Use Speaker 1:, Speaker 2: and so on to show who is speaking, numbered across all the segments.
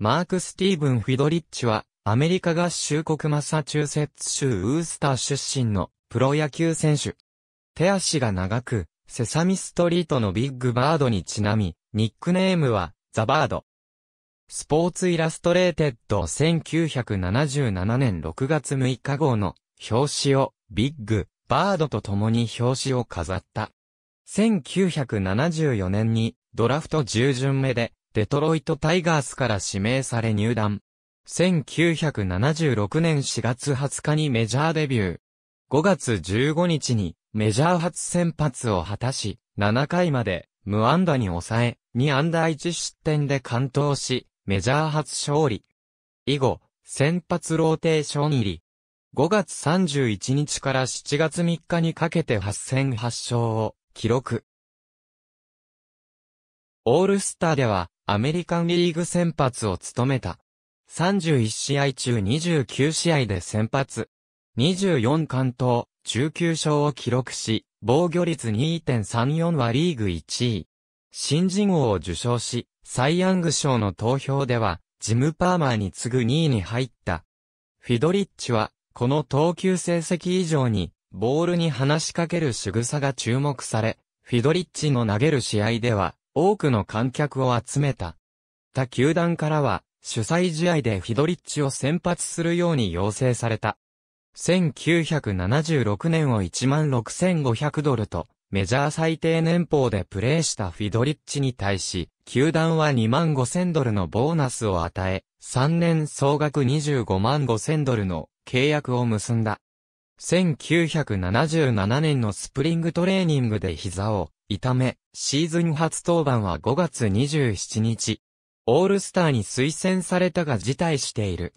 Speaker 1: マーク・スティーブン・フィドリッチは、アメリカ合衆国マサチューセッツ州ウースター出身のプロ野球選手。手足が長く、セサミストリートのビッグバードにちなみ、ニックネームは、ザバード。スポーツイラストレーテッド1977年6月6日号の表紙をビッグバードと共に表紙を飾った。1974年にドラフト10巡目でデトロイトタイガースから指名され入団。1976年4月20日にメジャーデビュー。5月15日にメジャー初先発を果たし、7回まで無安打に抑え、2安打1失点で完投し、メジャー初勝利。以後、先発ローテーション入り。5月31日から7月3日にかけて8戦8勝を記録。オールスターではアメリカンリーグ先発を務めた。31試合中29試合で先発。24完投、19勝を記録し、防御率2.34はリーグ1位。新人王を受賞し、サイ・ヤング賞の投票では、ジム・パーマーに次ぐ2位に入った。フィドリッチは、この投球成績以上に、ボールに話しかける仕草が注目され、フィドリッチの投げる試合では、多くの観客を集めた。他球団からは、主催試合でフィドリッチを先発するように要請された。1976年を16,500ドルと、メジャー最低年俸でプレーしたフィドリッチに対し、球団は25,000ドルのボーナスを与え、3年総額25万5,000ドルの契約を結んだ。1977年のスプリングトレーニングで膝を痛め、シーズン初登板は5月27日。オールスターに推薦されたが辞退している。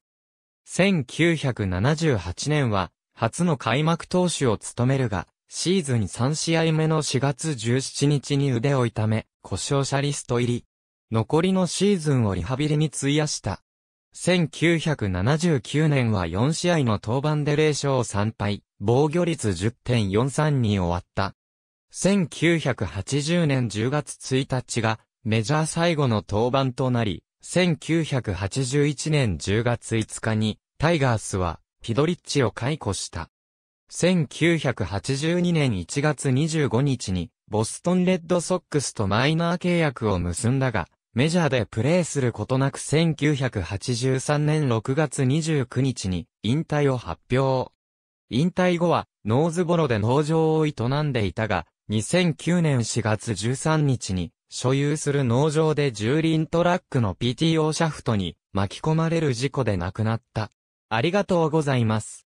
Speaker 1: 1978年は、初の開幕投手を務めるが、シーズン3試合目の4月17日に腕を痛め、故障者リスト入り。残りのシーズンをリハビリに費やした。1979年は4試合の登板で0勝3敗、防御率10.43に終わった。1980年10月1日がメジャー最後の登板となり、1981年10月5日にタイガースはピドリッチを解雇した。1982年1月25日にボストンレッドソックスとマイナー契約を結んだが、メジャーでプレーすることなく1983年6月29日に引退を発表。引退後はノーズボロで農場を営んでいたが、2009年4月13日に所有する農場で重輪トラックの PTO シャフトに巻き込まれる事故で亡くなった。ありがとうございます。